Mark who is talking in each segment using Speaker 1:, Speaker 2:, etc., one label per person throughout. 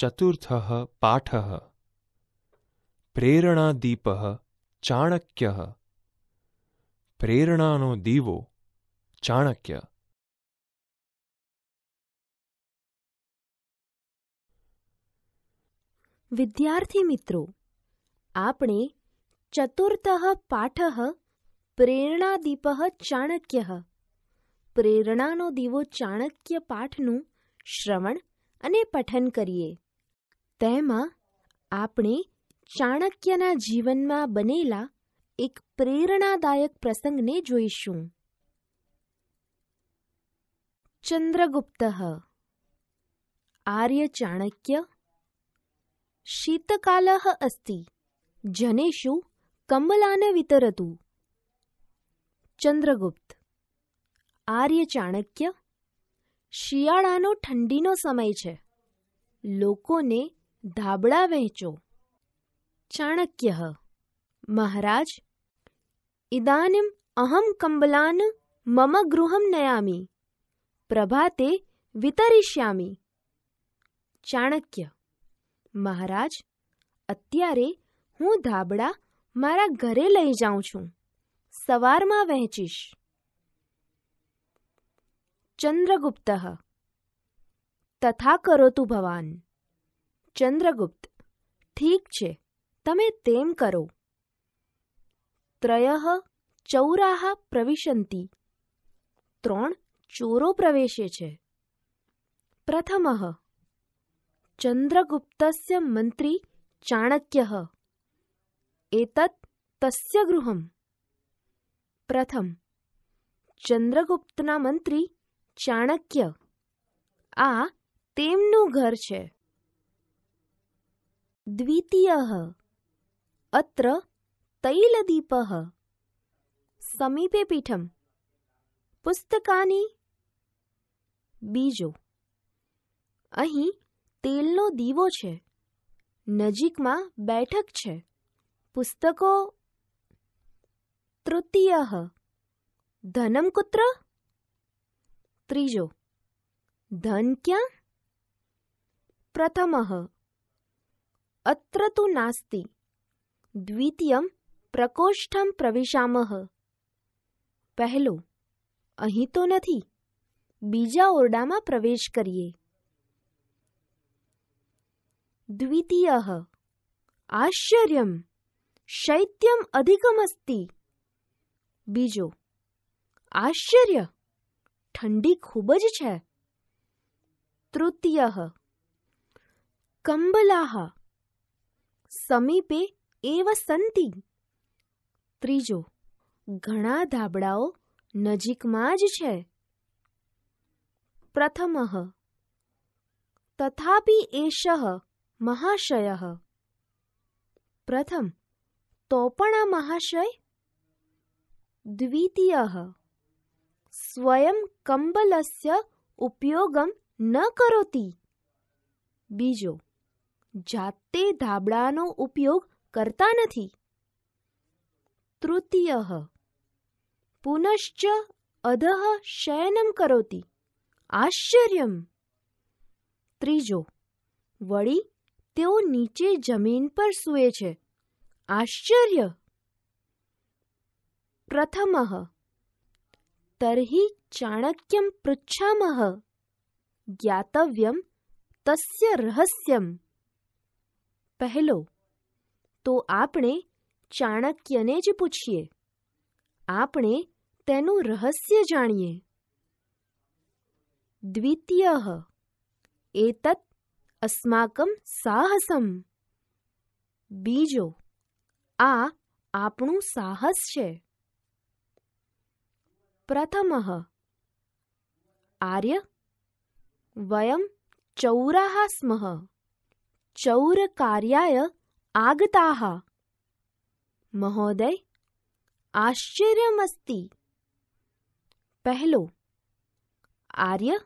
Speaker 1: ચતુર્થ પાઠ પ્રેરણાદીપ ચાણક્ય પ્રેરણાનો દીવો ચાણક્ય વિદ્યાર્થી મિત્રો આપણે ચતુર્થ પાઠ પ્રેરણાદીપ ચાણક્ય પ્રેરણાનો દીવો ચાણક્ય પાઠનું શ્રવણ અને પઠન કરીએ તેમાં આપણે ચાણક્યના જીવનમાં બનેલા એક પ્રેરણાદાયક પ્રસંગને જોઈશું ચંદ્રગુપ્ત આર્ય ચાણક્ય શીતકાલ અસ્તિ જનેશુ કમલાન વિતરતુ ચંદ્રગુપ્ત આર્ય ચાણક્ય શિયાળાનો ઠંડીનો સમય છે લોકોને ધાબળા વહેંચો ચાણક્ય મહારાજ ઇદાનીમ અહમ કંબલાન મમ ગૃહમ નયામી પ્રભાતે વિતરિષ્યામી ચાણક્ય મહારાજ અત્યારે હું ધાબળા મારા ઘરે લઈ જાઉં છું સવારમાં વહેંચીશ ચંદ્રગુપ્ત તથા કરો તું ભવાન ચંદ્રગુપ્ત ઠીક છે તમે તેમ કરો ત્રય ચૌરાહ પ્રવિશંતિ ત્રણ ચોરો પ્રવેશે છે પ્રથમ ચંદ્રગુપ્તસ્ય મંત્રી ચાણક્ય એતત તસ્ય ગૃહમ પ્રથમ ચંદ્રગુપ્તના મંત્રી ચાણક્ય આ તેમનું ઘર છે द्वितीयः अत्र तैलदीपः समीपे पीठं पुस्तकानि બીજો અહીં તેલનો દીવો છે નજીકમાં બેઠક છે પુસ્તકો તૃતીય ધનમ કુત્ર ત્રીજો ધન ક્યાં પ્રથમ અત્ર તુ નાસ્તિ દ્વિતીયમ પ્રકોષ્ઠમ પ્રવિશામહ પહેલો અહીં તો નથી બીજા ઓરડામાં પ્રવેશ કરીએ દ્વિતીય આશ્ચર્ય શૈત્યમ અધિકમસ્તિ બીજો આશ્ચર્ય ઠંડી ખૂબ જ છે તૃતીય કંબલાહ સમીપે એવ સંતિ ત્રીજો ઘણા ધાબળાઓ નજીકમાં જ છે પ્રથમ તથાપિ એષ મહાશય પ્રથમ તો પણ આ મહાશય દ્વિતીય સ્વયં કંબલસ્ય ઉપયોગમ ન કરોતી બીજો જાતે ધાબળાનો ઉપયોગ કરતા નથી તૃતીય પુનશ્ચ અધઃ શયનમ કરોતી આશ્ચર્યમ ત્રીજો વળી તેઓ નીચે જમીન પર સૂએ છે આશ્ચર્ય પ્રથમ તર્હિ ચાણક્યમ પૃચ્છામહ જ્ઞાતવ્યમ તસ્ય રહસ્યમ પહેલો તો આપણે ચાણક્યને જ પૂછીએ આપણે તેનું રહસ્ય જાણીએ દ્વિતીય એતત અસ્માકમ સાહસમ બીજો આ આપણું સાહસ છે પ્રથમ આર્ય વયમ સ્મ चौरकार्याय आगताः महोदय આશ્ચર્યમસ્તિ પહેલો આર્ય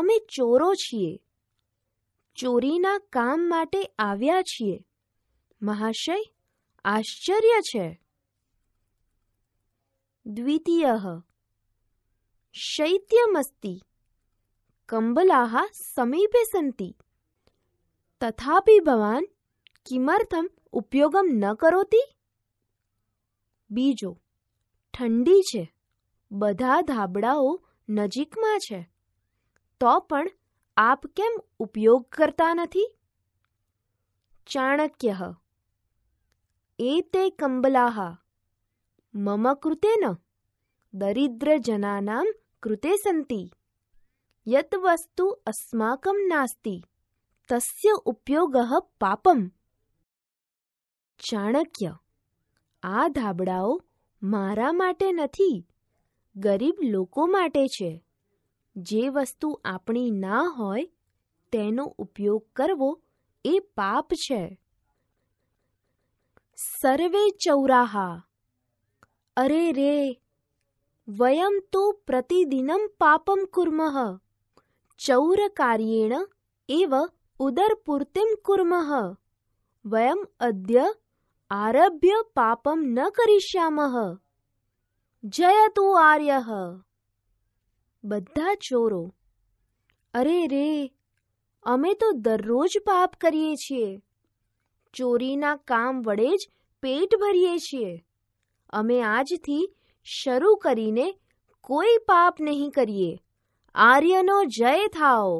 Speaker 1: અમે ચોરો છીએ ચોરીના કામ માટે આવ્યા છીએ મહાશય આશ્ચર્ય છે દ્વિતીય શૈત્યમસ્તિ કંબલા સમીપે સંતિ તથાપી ભવાન કિમર્થમ ઉપયોગમ ન કરોતી બીજો ઠંડી છે બધા ધાબડાઓ નજીકમાં છે તો પણ આપ કેમ ઉપયોગ કરતા નથી ચાણક્ય એ તે કંબલાહ મમ કૃતે ન દરિદ્ર જનાનામ કૃતે સંતિ યત વસ્તુ અસ્માકમ નાસ્તી તસ્ય ઉપયોગઃ પાપમ ચાણક્ય આ ધાબળાઓ મારા માટે નથી ગરીબ લોકો માટે છે જે વસ્તુ આપણી ના હોય તેનો ઉપયોગ કરવો એ પાપ છે સર્વે ચૌરાહા અરે રે વયમ તો પ્રતિદિનમ પાપમ કુર્મ ચૌર કાર્યેણ એવ ઉદરપૂર્તિમ કુર્મઃ વયમ અદ્ય આરભ્ય પાપમ ન જય જયતુ આર્યઃ બધા ચોરો અરે રે અમે તો દરરોજ પાપ કરીએ છીએ ચોરીના કામ વડે જ પેટ ભરીએ છીએ અમે આજથી શરૂ કરીને કોઈ પાપ નહીં કરીએ આર્યનો જય થાઓ